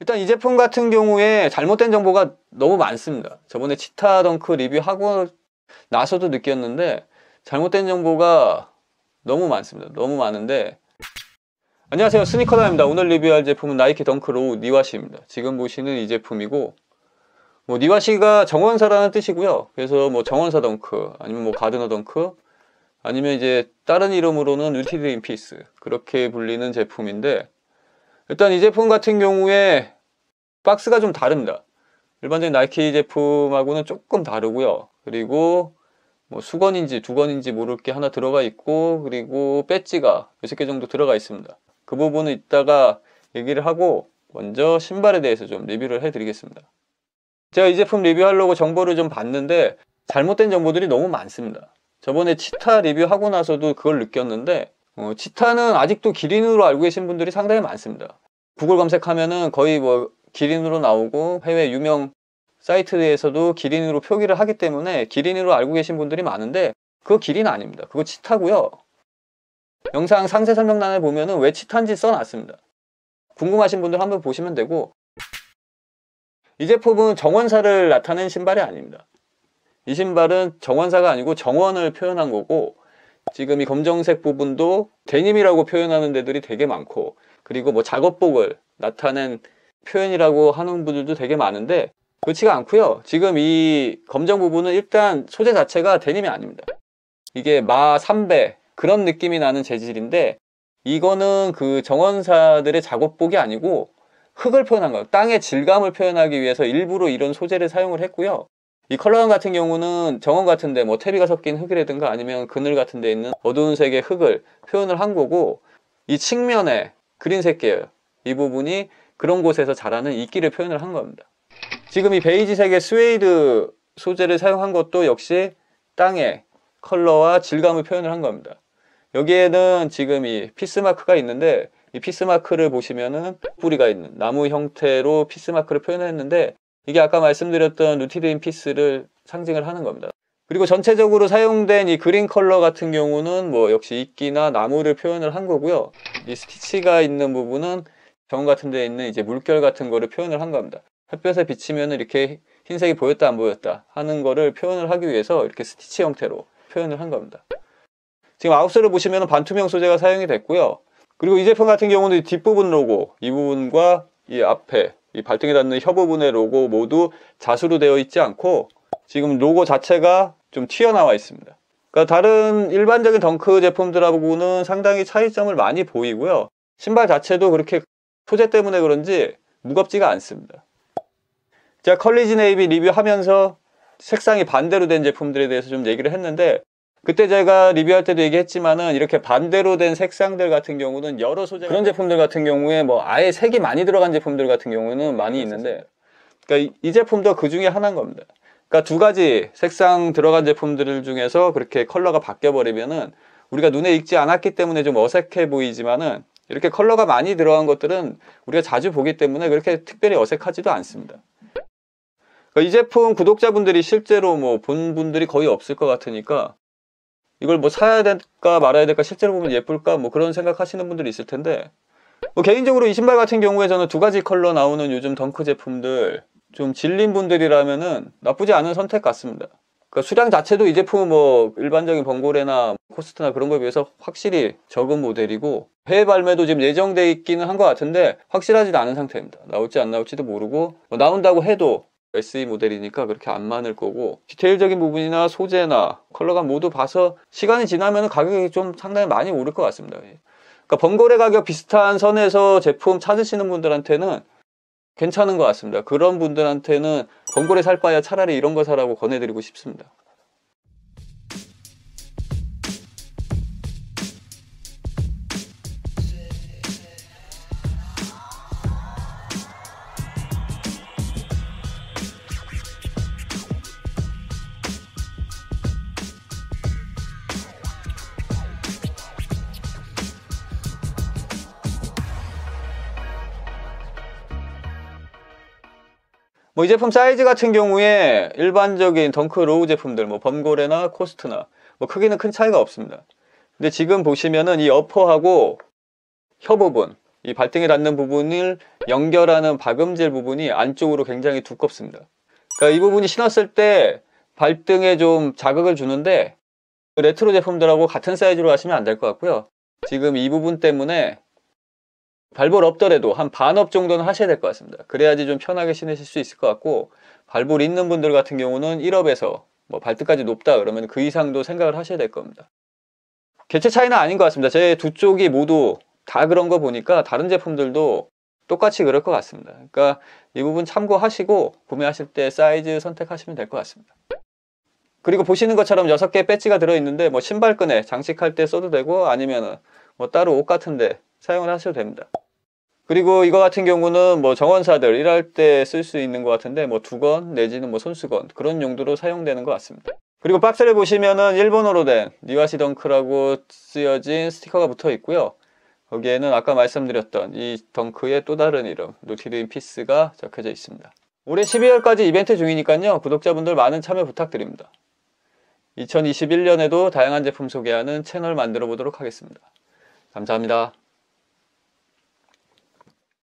일단 이 제품 같은 경우에 잘못된 정보가 너무 많습니다. 저번에 치타덩크 리뷰하고 나서도 느꼈는데 잘못된 정보가 너무 많습니다. 너무 많은데 안녕하세요 스니커다입니다. 오늘 리뷰할 제품은 나이키 덩크 로우 니와시입니다. 지금 보시는 이 제품이고 뭐 니와시가 정원사라는 뜻이고요. 그래서 뭐 정원사 덩크 아니면 뭐 가드너 덩크 아니면 이제 다른 이름으로는 윌티드 인피스 그렇게 불리는 제품인데 일단 이 제품 같은 경우에 박스가 좀 다릅니다. 일반적인 나이키 제품하고는 조금 다르고요. 그리고 뭐 수건인지 두건인지 모를 게 하나 들어가 있고 그리고 배지가 6개 정도 들어가 있습니다. 그 부분은 이따가 얘기를 하고 먼저 신발에 대해서 좀 리뷰를 해드리겠습니다. 제가 이 제품 리뷰하려고 정보를 좀 봤는데 잘못된 정보들이 너무 많습니다. 저번에 치타 리뷰하고 나서도 그걸 느꼈는데 어, 치타는 아직도 기린으로 알고 계신 분들이 상당히 많습니다. 구글 검색하면은 거의 뭐 기린으로 나오고 해외 유명 사이트에서도 기린으로 표기를 하기 때문에 기린으로 알고 계신 분들이 많은데 그거 기린 아닙니다. 그거 치타고요. 영상 상세 설명란을 보면은 왜 치타인지 써놨습니다. 궁금하신 분들 한번 보시면 되고 이 제품은 정원사를 나타낸 신발이 아닙니다. 이 신발은 정원사가 아니고 정원을 표현한 거고 지금 이 검정색 부분도 데님이라고 표현하는 데들이 되게 많고 그리고 뭐 작업복을 나타낸 표현이라고 하는 분들도 되게 많은데 그렇지가 않고요 지금 이 검정 부분은 일단 소재 자체가 데님이 아닙니다 이게 마 3배 그런 느낌이 나는 재질인데 이거는 그 정원사들의 작업복이 아니고 흙을 표현한 거예요 땅의 질감을 표현하기 위해서 일부러 이런 소재를 사용을 했고요 이 컬러감 같은 경우는 정원 같은데 뭐 퇴비가 섞인 흙이라든가 아니면 그늘 같은 데 있는 어두운 색의 흙을 표현을 한 거고 이 측면에 그린색 계열 이 부분이 그런 곳에서 자라는 이끼를 표현을 한 겁니다. 지금 이 베이지색의 스웨이드 소재를 사용한 것도 역시 땅의 컬러와 질감을 표현을 한 겁니다. 여기에는 지금 이 피스마크가 있는데 이 피스마크를 보시면은 뿌리가 있는 나무 형태로 피스마크를 표현했는데 이게 아까 말씀드렸던 루티드 인 피스를 상징을 하는 겁니다. 그리고 전체적으로 사용된 이 그린 컬러 같은 경우는 뭐 역시 이끼나 나무를 표현을 한 거고요. 이 스티치가 있는 부분은 병 같은 데 있는 이제 물결 같은 거를 표현을 한 겁니다. 햇볕에 비치면 이렇게 흰색이 보였다 안 보였다 하는 거를 표현을 하기 위해서 이렇게 스티치 형태로 표현을 한 겁니다. 지금 아웃솔을 보시면 반투명 소재가 사용이 됐고요. 그리고 이 제품 같은 경우는 뒷부분 로고 이 부분과 이 앞에 이 발등에 닿는 혀 부분의 로고 모두 자수로 되어 있지 않고 지금 로고 자체가 좀 튀어나와 있습니다. 그러니까 다른 일반적인 덩크 제품들하고는 상당히 차이점을 많이 보이고요. 신발 자체도 그렇게 소재 때문에 그런지 무겁지가 않습니다. 제가 컬리지 네이비 리뷰하면서 색상이 반대로 된 제품들에 대해서 좀 얘기를 했는데 그때 제가 리뷰할 때도 얘기했지만은 이렇게 반대로 된 색상들 같은 경우는 여러 소재 그런 제품들 같은 경우에 뭐 아예 색이 많이 들어간 제품들 같은 경우는 많이 네, 있는데 그러니까 이 제품도 그 중에 하나인 겁니다. 그러니까 두 가지 색상 들어간 제품들 중에서 그렇게 컬러가 바뀌어 버리면은 우리가 눈에 익지 않았기 때문에 좀 어색해 보이지만은 이렇게 컬러가 많이 들어간 것들은 우리가 자주 보기 때문에 그렇게 특별히 어색하지도 않습니다. 그러니까 이 제품 구독자분들이 실제로 뭐 본 분들이 거의 없을 것 같으니까 이걸 뭐 사야 될까 말아야 될까 실제로 보면 예쁠까 뭐 그런 생각하시는 분들이 있을 텐데 뭐 개인적으로 이 신발 같은 경우에 저는 두 가지 컬러 나오는 요즘 덩크 제품들 좀 질린 분들이라면은 나쁘지 않은 선택 같습니다. 그러니까 수량 자체도 이 제품은 뭐 일반적인 번고래나 코스트나 그런 거에 비해서 확실히 적은 모델이고 해외 발매도 지금 예정돼 있기는 한 것 같은데 확실하지는 않은 상태입니다. 나올지 안 나올지도 모르고 뭐 나온다고 해도 SE 모델이니까 그렇게 안 많을 거고 디테일적인 부분이나 소재나 컬러감 모두 봐서 시간이 지나면 가격이 좀 상당히 많이 오를 것 같습니다. 예. 그러니까 번거래 가격 비슷한 선에서 제품 찾으시는 분들한테는 괜찮은 것 같습니다. 그런 분들한테는 번거래 살 바야 차라리 이런 거 사라고 권해드리고 싶습니다. 뭐이 제품 사이즈 같은 경우에 일반적인 덩크 로우 제품들 뭐 범고래나 코스트나 뭐 크기는 큰 차이가 없습니다. 근데 지금 보시면은 이 어퍼하고 혀 부분 이 발등에 닿는 부분을 연결하는 박음질 부분이 안쪽으로 굉장히 두껍습니다. 그러니까 이 부분이 신었을 때 발등에 좀 자극을 주는데 레트로 제품들하고 같은 사이즈로 하시면 안 될 것 같고요. 지금 이 부분 때문에 발볼 없더라도 한 반업 정도는 하셔야 될 것 같습니다. 그래야지 좀 편하게 신으실 수 있을 것 같고 발볼 있는 분들 같은 경우는 1업에서 뭐 발등까지 높다 그러면 그 이상도 생각을 하셔야 될 겁니다. 개체 차이는 아닌 것 같습니다. 제 두 쪽이 모두 다 그런 거 보니까 다른 제품들도 똑같이 그럴 것 같습니다. 그러니까 이 부분 참고하시고 구매하실 때 사이즈 선택하시면 될 것 같습니다. 그리고 보시는 것처럼 6개 배지가 들어있는데 뭐 신발끈에 장식할 때 써도 되고 아니면 뭐 따로 옷 같은데 사용을 하셔도 됩니다. 그리고 이거 같은 경우는 뭐 정원사들 일할 때 쓸 수 있는 것 같은데 뭐 두건 내지는 뭐 손수건 그런 용도로 사용되는 것 같습니다. 그리고 박스를 보시면은 일본어로 된 니와시 덩크라고 쓰여진 스티커가 붙어 있고요. 거기에는 아까 말씀드렸던 이 덩크의 또 다른 이름 노티드 인 피스가 적혀져 있습니다. 올해 12월까지 이벤트 중이니까요. 구독자분들 많은 참여 부탁드립니다. 2021년에도 다양한 제품 소개하는 채널 만들어 보도록 하겠습니다. 감사합니다.